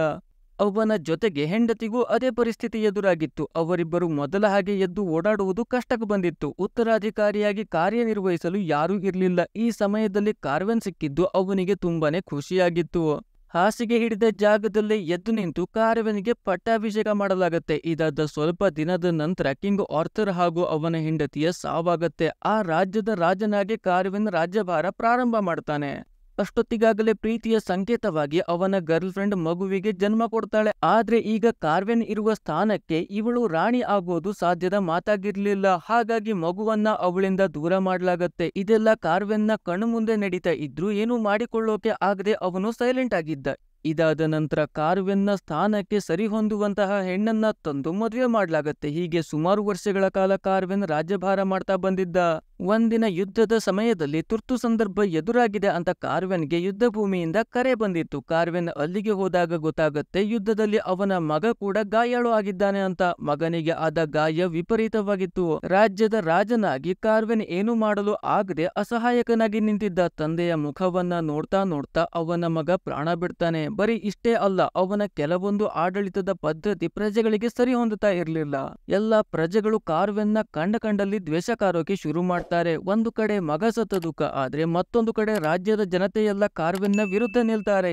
Speaker 1: ಅವನ ಜೊತೆಗೆ ಹೆಂಡತಿಗೂ ಅದೇ ಪರಿಸ್ಥಿತಿ ಎದುರಾಗಿತ್ತು ಅವರಿಬ್ಬರು ಮೊದಲ ಹಾಗೆ ಎದ್ದು ಓಡಾಡುವುದು ಕಷ್ಟಕ್ಕೆ ಬಂದಿತ್ತು ಉತ್ತರಾಧಿಕಾರಿಯಾಗಿ ಕಾರ್ಯನಿರ್ವಹಿಸಲು ಯಾರೂ ಇರಲಿಲ್ಲ ಈ ಸಮಯದಲ್ಲಿ ಕಾರ್ವೆನ್ ಸಿಕ್ಕಿದ್ದು ಅವನಿಗೆ ತುಂಬಾನೇ ಖುಷಿಯಾಗಿತ್ತು ಹಾಸಿಗೆ ಹಿಡಿದ ಜಾಗದಲ್ಲೇ ಎದ್ದು ನಿಂತು ಕಾರ್ವೆನ್ಗೆ ಪಟ್ಟಾಭಿಷೇಕ ಮಾಡಲಾಗುತ್ತೆ ಇದಾದ ಸ್ವಲ್ಪ ದಿನದ ನಂತರ ಕಿಂಗ್ ಆರ್ಥರ್ ಹಾಗೂ ಅವನ ಹೆಂಡತಿಯ ಸಾವಾಗತ್ತೆ ಆ ರಾಜ್ಯದ ರಾಜನಾಗಿ ಕಾರ್ವೆನ್ ರಾಜ್ಯಭಾರ ಪ್ರಾರಂಭ ಮಾಡ್ತಾನೆ ಅಷ್ಟೊತ್ತಿಗಾಗಲೇ ಪ್ರೀತಿಯ ಸಂಕೇತವಾಗಿ ಅವನ ಗರ್ಲ್ಫ್ರೆಂಡ್ ಮಗುವಿಗೆ ಜನ್ಮ ಕೊಡ್ತಾಳೆ ಆದ್ರೆ ಈಗ ಕಾರ್ವೆನ್ ಇರುವ ಸ್ಥಾನಕ್ಕೆ ಇವಳು ರಾಣಿ ಆಗೋದು ಸಾಧ್ಯದ ಮಾತಾಗಿರ್ಲಿಲ್ಲ ಹಾಗಾಗಿ ಮಗುವನ್ನ ಅವಳಿಂದ ದೂರ ಮಾಡಲಾಗತ್ತೆ ಇದೆಲ್ಲ ಕಾರ್ವೆನ್ನ ಕಣ್ಣು ಮುಂದೆ ನಡೀತಾ ಇದ್ರೂ ಏನೂ ಮಾಡಿಕೊಳ್ಳೋಕೆ ಆಗದೆ ಅವನು ಸೈಲೆಂಟ್ ಆಗಿದ್ದ ಇದಾದ ನಂತರ ಕಾರ್ವೆನ್ನ ಸ್ಥಾನಕ್ಕೆ ಸರಿಹೊಂದುವಂತಹ ಹೆಣ್ಣನ್ನ ತಂದು ಮದುವೆ ಮಾಡಲಾಗತ್ತೆ ಹೀಗೆ ಸುಮಾರು ವರ್ಷಗಳ ಕಾಲ ಕಾರ್ವೆನ್ ರಾಜ್ಯಭಾರ ಮಾಡ್ತಾ ಬಂದಿದ್ದ ಒಂದಿನ ಯುದ್ಧದ ಸಮಯದಲ್ಲಿ ತುರ್ತು ಸಂದರ್ಭ ಎದುರಾಗಿದೆ ಅಂತ ಕಾರ್ವೆನ್ಗೆ ಯುದ್ಧ ಭೂಮಿಯಿಂದ ಕರೆ ಬಂದಿತ್ತು ಕಾರ್ವೆನ್ ಅಲ್ಲಿಗೆ ಹೋದಾಗ ಗೊತ್ತಾಗುತ್ತೆ ಯುದ್ಧದಲ್ಲಿ ಅವನ ಮಗ ಕೂಡ ಗಾಯಾಳು ಆಗಿದ್ದಾನೆ ಅಂತ ಮಗನಿಗೆ ಆದ ಗಾಯ ವಿಪರೀತವಾಗಿತ್ತು ರಾಜ್ಯದ ರಾಜನಾಗಿ ಕಾರ್ವೆನ್ ಏನು ಮಾಡಲು ಆಗದೆ ಅಸಹಾಯಕನಾಗಿ ನಿಂತಿದ್ದ ತಂದೆಯ ಮುಖವನ್ನ ನೋಡ್ತಾ ನೋಡ್ತಾ ಅವನ ಮಗ ಪ್ರಾಣ ಬಿಡ್ತಾನೆ ಬರೀ ಇಷ್ಟೇ ಅಲ್ಲ ಅವನ ಕೆಲವೊಂದು ಆಡಳಿತದ ಪದ್ಧತಿ ಪ್ರಜೆಗಳಿಗೆ ಸರಿ ಹೊಂದುತ್ತಾ ಇರಲಿಲ್ಲ ಎಲ್ಲ ಪ್ರಜೆಗಳು ಕಾರ್ವೆನ್ನ ಕಂಡ ಕಂಡಲ್ಲಿ ದ್ವೇಷ ಕಾರೋಕೆ ಶುರು ಮಾಡ್ತಾರೆ ಮಾಡ್ತಾರೆ ಒಂದು ಕಡೆ ಮಗ ಸತ್ತ ಆದರೆ ಮತ್ತೊಂದು ಕಡೆ ರಾಜ್ಯದ ಜನತೆಯೆಲ್ಲ ಕಾರ್ವೆನ್ನ ವಿರುದ್ಧ ನಿಲ್ತಾರೆ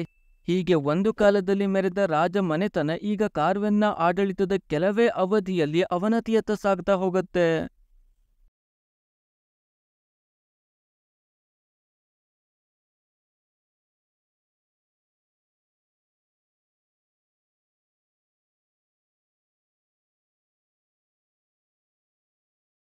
Speaker 1: ಹೀಗೆ ಒಂದು ಕಾಲದಲ್ಲಿ ಮೆರೆದ ರಾಜ ಮನೆತನ ಈಗ ಕಾರ್ವೆನ್ನ ಆಡಳಿತದ ಕೆಲವೇ ಅವಧಿಯಲ್ಲಿ ಅವನತಿಯತ್ತ ಸಾಗ್ತಾ ಹೋಗುತ್ತೆ